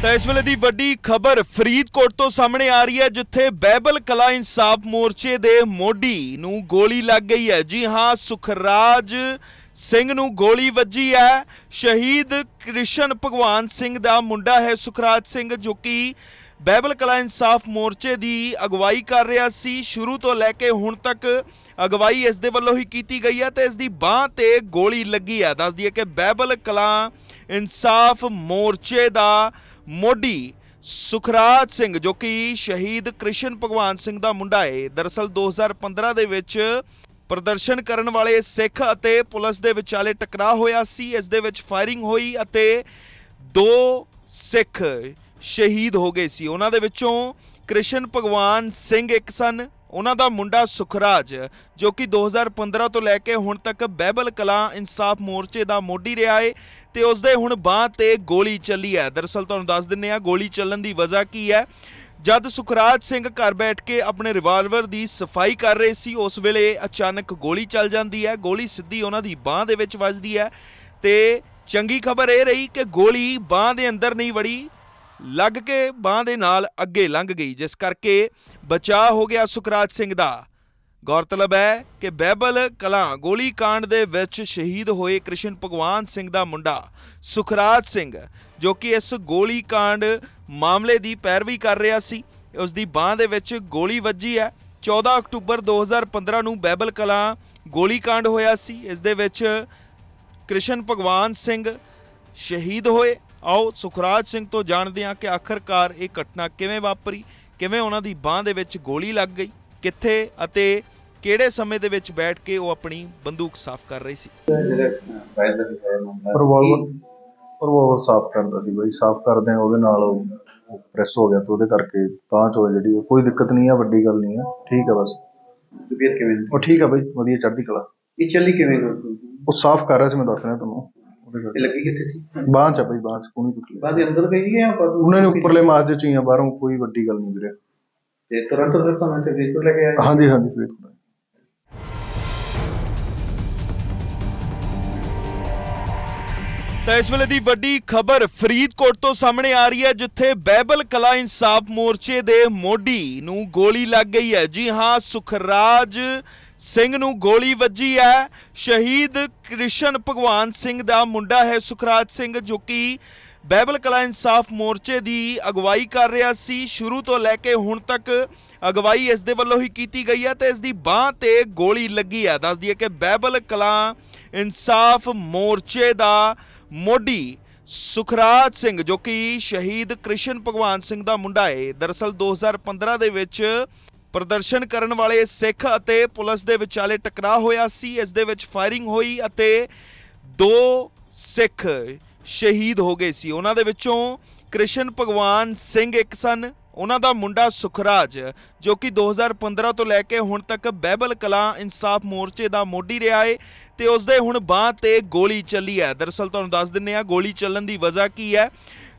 ਤਾਂ ਇਸ ਵੇਲੇ ਦੀ ਵੱਡੀ ਖਬਰ ਫਰੀਦਕੋਟ ਤੋਂ ਸਾਹਮਣੇ ਆ ਰਹੀ ਹੈ ਜਿੱਥੇ ਬੈਬਲ ਕਲਾ ਇਨਸਾਫ ਮੋਰਚੇ ਦੇ ਮੋਢੀ ਨੂੰ ਗੋਲੀ ਲੱਗ ਗਈ ਹੈ ਜੀ ਹਾਂ ਸੁਖਰਾਜ ਸਿੰਘ ਨੂੰ ਗੋਲੀ ਵੱਜੀ ਹੈ ਸ਼ਹੀਦ ਕ੍ਰਿਸ਼ਨ ਭਗਵਾਨ ਸਿੰਘ ਦਾ ਮੁੰਡਾ ਹੈ ਸੁਖਰਾਜ ਸਿੰਘ ਜੋ ਕਿ ਬੈਬਲ ਕਲਾ ਇਨਸਾਫ ਮੋਰਚੇ ਦੀ ਅਗਵਾਈ ਕਰ ਰਿਹਾ ਸੀ ਸ਼ੁਰੂ ਤੋਂ ਲੈ ਕੇ ਹੁਣ ਤੱਕ ਅਗਵਾਈ ਇਸ ਦੇ ਵੱਲੋਂ ਹੀ ਕੀਤੀ ਗਈ ਹੈ ਤੇ ਇਸ ਦੀ ਬਾਹ ਤੇ ਗੋਲੀ ਲੱਗੀ ਹੈ ਦੱਸਦੀ ਹੈ ਕਿ ਬੈਬਲ ਕਲਾ ਇਨਸਾਫ ਮੋਰਚੇ ਦਾ ਮੋਢੀ ਸੁਖਰਾਜ ਸਿੰਘ ਜੋ ਕਿ ਸ਼ਹੀਦ ਕ੍ਰਿਸ਼ਨ ਭਗਵਾਨ ਸਿੰਘ ਦਾ ਮੁੰਡਾ ਹੈ ਦਰਸਲ 2015 ਦੇ ਵਿੱਚ ਪ੍ਰਦਰਸ਼ਨ ਕਰਨ ਵਾਲੇ ਸਿੱਖ ਅਤੇ ਪੁਲਿਸ ਦੇ ਵਿਚਾਲੇ ਟਕਰਾਅ ਹੋਇਆ ਸੀ ਇਸ ਦੇ ਵਿੱਚ ਫਾਇਰਿੰਗ ਹੋਈ ਅਤੇ ਦੋ ਸਿੱਖ ਸ਼ਹੀਦ ਹੋ ਗਏ ਸੀ ਉਹਨਾਂ ਦੇ ਵਿੱਚੋਂ ਕ੍ਰਿਸ਼ਨ ਭਗਵਾਨ ਸਿੰਘ ਇੱਕ ਸਨ ਉਹਨਾਂ ਦਾ ਮੁੰਡਾ ਸੁਖਰਾਜ ਜੋ ਕਿ 2015 ਤੋਂ ਲੈ ਕੇ ਹੁਣ ਤੱਕ ਬੈਬਲ ਕਲਾ ਇਨਸਾਫ ਮੋਰਚੇ ਦਾ ਮੋਢੀ ਰਿਹਾ ਏ ਤੇ ਉਸ ਦੇ ਹੁਣ ਬਾਹ ਤੇ ਗੋਲੀ ਚੱਲੀ ਹੈ ਦਰਸਲ ਤੁਹਾਨੂੰ ਦੱਸ ਦਿੰਨੇ ਆ ਗੋਲੀ ਚੱਲਣ ਦੀ ਵਜ੍ਹਾ ਕੀ ਹੈ ਜਦ ਸੁਖਰਾਜ ਸਿੰਘ ਘਰ ਬੈਠ ਕੇ ਆਪਣੇ ਰਿਵਾਲਵਰ ਦੀ ਸਫਾਈ ਕਰ ਰਹੇ ਸੀ ਉਸ ਵੇਲੇ ਅਚਾਨਕ ਗੋਲੀ ਚੱਲ ਜਾਂਦੀ ਹੈ ਗੋਲੀ ਸਿੱਧੀ ਉਹਨਾਂ ਦੀ ਬਾਹ ਦੇ ਵਿੱਚ ਵੱਜਦੀ ਹੈ ਤੇ ਚੰਗੀ ਖਬਰ ਇਹ ਰਹੀ ਕਿ ਗੋਲੀ ਬਾਹ ਦੇ ਅੰਦਰ ਨਹੀਂ ਵੜੀ ਲੱਗ ਕੇ ਬਾਹ ਦੇ ਨਾਲ ਅੱਗੇ ਲੰਘ ਗਈ ਜਿਸ ਕਰਕੇ ਬਚਾ ਹੋ ਗਿਆ ਸੁਖਰਾਜ ਸਿੰਘ ਦਾ ਗੌਰਤਲਬ ਹੈ ਕਿ ਬੈਬਲ ਕਲਾਂ ਗੋਲੀ ਕਾਂਡ ਦੇ ਵਿੱਚ ਸ਼ਹੀਦ ਹੋਏ ਕ੍ਰਿਸ਼ਨ ਭਗਵਾਨ ਸਿੰਘ ਦਾ ਮੁੰਡਾ ਸੁਖਰਾਜ ਸਿੰਘ ਜੋ ਕਿ ਇਸ ਗੋਲੀ ਕਾਂਡ ਮਾਮਲੇ ਦੀ ਪੈਰਵੀ ਕਰ ਰਿਹਾ ਸੀ ਉਸ ਦੀ ਬਾਹ ਦੇ ਵਿੱਚ ਗੋਲੀ ਵੱਜੀ ਹੈ 14 ਅਕਤੂਬਰ 2015 ਨੂੰ ਬੈਬਲ ਕਲਾਂ ਗੋਲੀ ਕਾਂਡ ਹੋਇਆ ਸੀ ਇਸ ਦੇ ਵਿੱਚ ਕ੍ਰਿਸ਼ਨ ਭਗਵਾਨ ਸਿੰਘ ਸ਼ਹੀਦ ਹੋਏ ਆਓ ਸੁਖਰਾਜ ਸਿੰਘ ਤੋਂ ਜਾਣਦੇ ਹਾਂ ਕਿ ਆਖਰਕਾਰ ਇਹ ਘਟਨਾ ਕਿਵੇਂ ਵਾਪਰੀ ਕਿਵੇਂ ਉਹਨਾਂ ਦੀ ਬਾਹ ਦੇ ਵਿੱਚ ਗੋਲੀ ਲੱਗ ਗਈ ਕਿੱਥੇ ਅਤੇ ਕਿਹੜੇ ਸਮੇਂ ਦੇ ਵਿੱਚ ਬੈਠ ਕੇ ਉਹ ਆਪਣੀ ਬੰਦੂਕ ਸਾਫ਼ ਕਰ ਰਹੀ ਸੀ ਪਰ ਰਿਵਾਲਵਰ ਸਾਫ਼ ਕਰਦਾ ਸੀ ਬਈ ਸਾਫ਼ ਕਰਦੇ ਆ ਉਹਦੇ ਨਾਲ ਉਹ ਪ੍ਰੈਸ ਹੋ ਗਿਆ ਤੇ ਉਹਦੇ ਕਰਕੇ ਤਾਂ ਚੋ ਜਿਹੜੀ ਕੋਈ ਦਿੱਕਤ ਨਹੀਂ ਆ ਵੱਡੀ ਗੱਲ ਨਹੀਂ ਆ ਠੀਕ ਆ ਬਸ ਤਬੀਅਤ ਕਿਵੇਂ ਉਹ ਠੀਕ ਆ ਬਈ ਵਧੀਆ ਚੜ੍ਹਦੀ ਕਲਾ ਇਹ ਚੱਲੀ ਕਿਵੇਂ ਉਹ ਸਾਫ਼ ਕਰ ਰਿਹਾ ਸੀ ਮੈਂ ਦੱਸ ਰਿਹਾ ਤੁਹਾਨੂੰ ਉਹਦੇ ਲੱਗੀ ਕਿੱਥੇ ਸੀ ਚ ਭਾਈ ਬਈ ਚ ਕੋਈ ਟੁੱਟੀ ਬਾਅਦ ਦੇ ਅੰਦਰ ਗਈ ਜਾਂ ਪਰ ਉਹਨਾਂ ਨੇ ਉੱਪਰਲੇ ਮਾਸ ਦੇ ਚੀਆਂ ਬਾਹਰੋਂ ਕੋਈ ਵੱਡੀ ਗੱਲ ਨਹੀਂ ਵੀਰੇ ਤੇ ਤੁਰੰਤ ਫਿਰ ਤੁਹਾਨੂੰ ਤੇ ਵੇਚ ਲੈ ਕੇ ਆਏ ਹਾਂਜੀ ਹਾਂਜੀ ਫਿਰ ਤਾਂ ਇਸ ਵੇਲੇ ਦੀ ਵੱਡੀ ਖਬਰ ਫਰੀਦਕੋਟ ਤੋਂ ਸਾਹਮਣੇ ਆ ਰਹੀ ਹੈ ਜਿੱਥੇ ਬੈਬਲ ਕਲਾ ਇਨਸਾਫ ਮੋਰਚੇ ਦੇ ਮੋਢੀ ਨੂੰ ਗੋਲੀ ਲੱਗ ਗਈ ਹੈ ਜੀ ਹਾਂ ਸੁਖਰਾਜ ਸਿੰਘ ਨੂੰ ਗੋਲੀ ਵੱਜੀ ਹੈ ਸ਼ਹੀਦ ਕ੍ਰਿਸ਼ਨ ਭਗਵਾਨ ਸਿੰਘ ਦਾ ਮੁੰਡਾ ਹੈ ਸੁਖਰਾਜ ਸਿੰਘ ਜੋ ਕਿ ਬਾਈਬਲ ਕਲਾ ਇਨਸਾਫ ਮੋਰਚੇ ਦੀ ਅਗਵਾਈ ਕਰ ਰਿਹਾ ਸੀ ਸ਼ੁਰੂ ਤੋਂ ਲੈ ਕੇ ਹੁਣ ਤੱਕ ਅਗਵਾਈ ਇਸ ਦੇ ਵੱਲੋਂ ਹੀ ਕੀਤੀ ਗਈ ਹੈ ਤੇ ਇਸ ਦੀ ਬਾਹ ਤੇ ਗੋਲੀ ਲੱਗੀ ਹੈ ਦੱਸ ਦਈਏ ਕਿ ਬਾਈਬਲ ਕਲਾ ਇਨਸਾਫ ਮੋਰਚੇ ਦਾ ਮੋਢੀ ਸੁਖਰਾਜ ਸਿੰਘ ਜੋ ਕਿ ਸ਼ਹੀਦ ਕ੍ਰਿਸ਼ਨ ਭਗਵਾਨ ਸਿੰਘ ਦਾ ਮੁੰਡਾ ਹੈ ਦਰਸਲ 2015 ਦੇ ਵਿੱਚ ਪ੍ਰਦਰਸ਼ਨ ਕਰਨ ਵਾਲੇ ਸਿੱਖ ਅਤੇ ਪੁਲਿਸ ਦੇ ਵਿਚਾਲੇ ਟਕਰਾਅ ਹੋਇਆ ਸੀ ਇਸ ਦੇ ਵਿੱਚ ਫਾਇਰਿੰਗ ਹੋਈ ਅਤੇ ਦੋ ਸਿੱਖ ਸ਼ਹੀਦ ਹੋ ਗਏ ਸੀ ਉਹਨਾਂ ਦੇ ਵਿੱਚੋਂ ਕ੍ਰਿਸ਼ਨ ਭਗਵਾਨ ਸਿੰਘ ਇੱਕ ਸਨ ਉਹਨਾਂ ਦਾ ਮੁੰਡਾ ਸੁਖਰਾਜ ਜੋ ਕਿ 2015 ਤੋਂ ਲੈ ਕੇ ਹੁਣ ਤੱਕ ਬਹਿਬਲ ਕਲਾ ਇਨਸਾਫ ਮੋਰਚੇ ਦਾ ਮੋਢੀ ਰਿਹਾ ਏ ਤੇ ਉਸ ਦੇ ਹੁਣ ਬਾਹ ਤੇ ਗੋਲੀ ਚੱਲੀ ਹੈ ਦਰਸਲ ਤੁਹਾਨੂੰ ਦੱਸ ਦਿੰਨੇ ਆ ਗੋਲੀ ਚੱਲਣ ਦੀ ਵਜ੍ਹਾ ਕੀ ਹੈ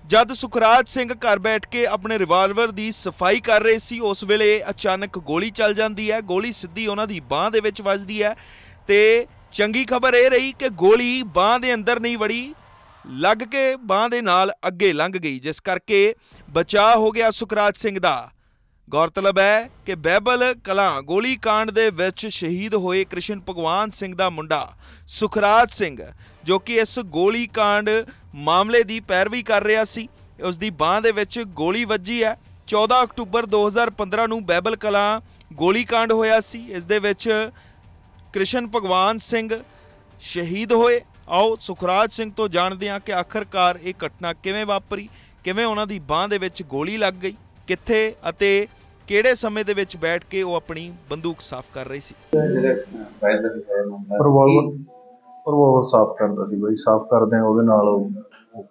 ਜਦ ਸੁਖਰਾਜ ਸਿੰਘ ਘਰ ਬੈਠ ਕੇ ਆਪਣੇ ਰਿਵਾਲਵਰ ਦੀ ਸਫਾਈ ਕਰ ਰਹੇ ਸੀ ਉਸ ਵੇਲੇ ਅਚਾਨਕ ਗੋਲੀ ਚੱਲ ਜਾਂਦੀ ਹੈ ਗੋਲੀ ਸਿੱਧੀ ਉਹਨਾਂ ਦੀ ਬਾਹ ਦੇ ਵਿੱਚ ਵੱਜਦੀ ਹੈ ਤੇ ਚੰਗੀ ਖਬਰ ਇਹ ਰਹੀ ਕਿ ਗੋਲੀ ਬਾਹ ਦੇ ਅੰਦਰ ਨਹੀਂ ਵੜੀ ਲੱਗ ਕੇ ਬਾਹ ਦੇ ਨਾਲ ਅੱਗੇ ਲੰਘ ਗਈ ਜਿਸ ਕਰਕੇ ਬਚਾਅ ਹੋ ਗਿਆ ਸੁਖਰਾਜ ਸਿੰਘ ਦਾ ਗੌਰਤਲਬ ਹੈ ਕਿ ਬੈਬਲ ਕਲਾਂ ਗੋਲੀ ਕਾਂਡ ਦੇ ਵਿੱਚ ਸ਼ਹੀਦ ਹੋਏ ਕ੍ਰਿਸ਼ਨ ਭਗਵਾਨ ਸਿੰਘ ਦਾ ਮੁੰਡਾ ਸੁਖਰਾਜ ਸਿੰਘ ਜੋ ਕਿ ਇਸ ਗੋਲੀ ਕਾਂਡ ਮਾਮਲੇ ਦੀ ਪੈਰਵੀ ਕਰ ਰਿਹਾ ਸੀ ਉਸ ਦੀ ਬਾਹ ਦੇ ਵਿੱਚ ਗੋਲੀ ਵੱਜੀ ਹੈ 14 ਅਕਤੂਬਰ 2015 ਨੂੰ ਬੈਬਲ ਕਲਾ ਗੋਲੀकांड ਹੋਇਆ ਸੀ ਇਸ ਦੇ ਵਿੱਚ ਕ੍ਰਿਸ਼ਨ ਭਗਵਾਨ ਸਿੰਘ ਸ਼ਹੀਦ ਹੋਏ ਆਓ ਸੁਖਰਾਜ ਸਿੰਘ ਤੋਂ ਜਾਣਦੇ ਹਾਂ ਕਿ ਆਖਰਕਾਰ ਇਹ ਘਟਨਾ ਕਿਵੇਂ ਵਾਪਰੀ ਕਿਵੇਂ ਉਹਨਾਂ ਦੀ ਬਾਹ ਦੇ ਵਿੱਚ ਗੋਲੀ ਲੱਗ ਗਈ ਕਿੱਥੇ ਅਤੇ ਕਿਹੜੇ ਸਮੇਂ ਦੇ ਵਿੱਚ ਬੈਠ ਕੇ ਉਹ ਆਪਣੀ ਬੰਦੂਕ ਸਾਫ਼ ਕਰ ਰਹੀ ਸੀ ਪਰ ਉਹ ਸਾਫ਼ ਕਰਦਾ ਸੀ ਬਈ ਸਾਫ਼ ਕਰਦੇ ਆ ਉਹਦੇ ਨਾਲ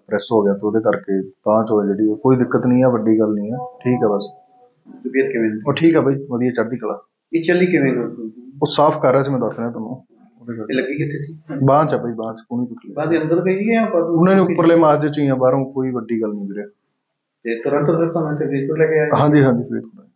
ਪ੍ਰੈਸ ਹੋ ਗਿਆ ਤੇ ਉਹਦੇ ਕਰਕੇ ਤਾਂ ਚੋ ਜਿਹੜੀ ਕੋਈ ਦਿੱਕਤ ਨਹੀਂ ਆ ਵੱਡੀ ਗੱਲ ਨਹੀਂ ਆ ਠੀਕ ਆ ਬਸ ਤਬੀਅਤ ਕਿਵੇਂ ਉਹ ਠੀਕ ਆ ਬਈ ਵਧੀਆ ਚੜ੍ਹਦੀ ਕਲਾ ਇਹ ਚੱਲੀ ਕਿਵੇਂ ਉਹ ਸਾਫ਼ ਕਰ ਰਿਹਾ ਸੀ ਮੈਂ ਦੱਸ ਰਿਹਾ ਤੁਹਾਨੂੰ ਉਹਦੇ ਕਰਕੇ ਲੱਗੀ ਕਿੱਥੇ ਸੀ ਬਾਹਰ ਚ ਆ ਬਈ ਬਾਹਰ ਚ ਕੋਈ ਨਹੀਂ ਬਾਅਦ ਦੇ ਅੰਦਰ ਗਈ ਹੈ ਆਪਾਂ ਉਹਨਾਂ ਨੇ ਉੱਪਰਲੇ ਮਾਸ ਚ ਹੀ ਆ ਬਾਹਰੋਂ ਕੋਈ ਵੱਡੀ ਗੱਲ ਨਹੀਂ ਵੀਰੇ ਤੇ ਤੁਰੰਤ ਫਿਰ ਮੈਂ ਤੇ ਲੈ ਕੇ ਆਏ ਹਾਂਜੀ ਹਾਂਜੀ ਫੇਰ